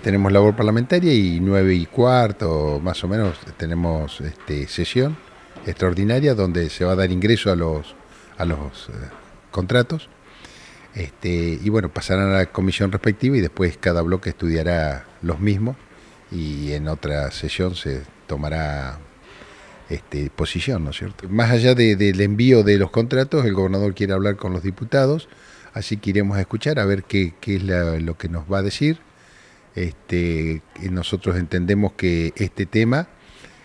tenemos labor parlamentaria y 9 y cuarto, más o menos, tenemos este, sesión extraordinaria donde se va a dar ingreso a los, a los eh, contratos. Este, y bueno, pasarán a la comisión respectiva y después cada bloque estudiará los mismos y en otra sesión se tomará este, posición, ¿no es cierto? Más allá del envío de los contratos, el gobernador quiere hablar con los diputados, así que iremos a escuchar a ver qué, es lo que nos va a decir. Este, nosotros entendemos que este tema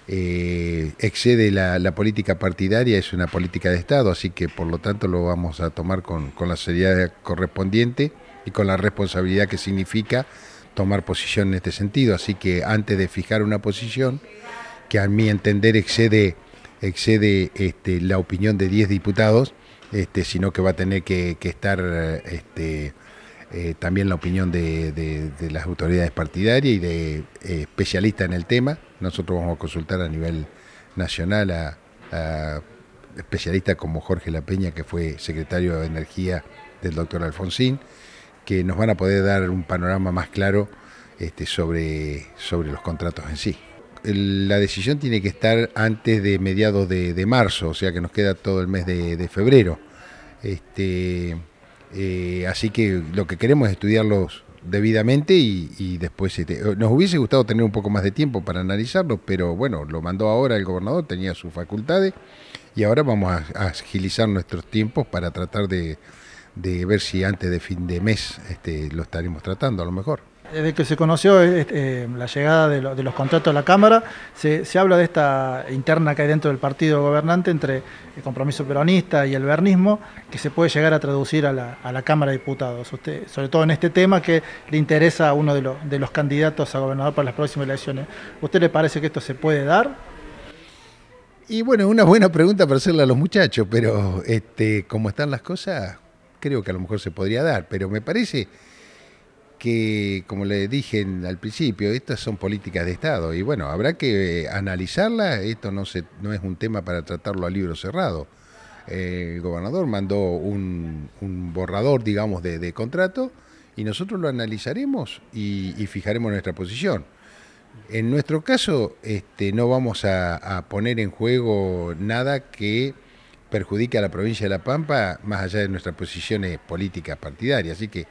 eh, excede la, política partidaria, es una política de Estado, así que por lo tanto lo vamos a tomar con, la seriedad correspondiente y con la responsabilidad que significa tomar posición en este sentido. Así que antes de fijar una posición, que a mi entender excede, excede este, la opinión de 10 diputados, este, sino que va a tener que, estar este, eh, también la opinión de, las autoridades partidarias y de eh, especialistas en el tema. Nosotros vamos a consultar a nivel nacional a, especialistas como Jorge La Peña, que fue secretario de Energía del doctor Alfonsín, que nos van a poder dar un panorama más claro este, sobre, sobre los contratos en sí. la decisión tiene que estar antes de mediados de, marzo, o sea que nos queda todo el mes de, de febrero. Este, eh, así que lo que queremos es estudiarlos debidamente y, después este, eh, nos hubiese gustado tener un poco más de tiempo para analizarlos, pero bueno, lo mandó ahora el gobernador, tenía sus facultades y ahora vamos a, agilizar nuestros tiempos para tratar de, ver si antes de fin de mes este, lo estaremos tratando a lo mejor. Desde que se conoció este, eh, la llegada de, los contratos a la Cámara, se, habla de esta interna que hay dentro del partido gobernante entre el compromiso peronista y el bernismo, que se puede llegar a traducir a la, Cámara de Diputados, sobre todo en este tema que le interesa a uno de, de los candidatos a gobernador para las próximas elecciones. ¿Usted le parece que esto se puede dar? Y bueno, una buena pregunta para hacerle a los muchachos, pero este, como están las cosas, creo que a lo mejor se podría dar, pero me parece que, como le dije al principio, estas son políticas de Estado y bueno, habrá que eh, analizarlas, esto no, es un tema para tratarlo a libro cerrado. Eh, el gobernador mandó un, borrador, digamos, de, contrato y nosotros lo analizaremos y, fijaremos nuestra posición. En nuestro caso, este, no vamos a, a poner en juego nada que perjudique a la provincia de La Pampa, más allá de nuestras posiciones políticas partidarias. Así que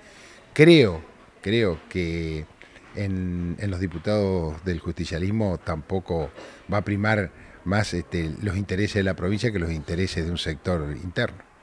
creo creo que en, los diputados del justicialismo tampoco va a primar más este, los intereses de la provincia que los intereses de un sector interno.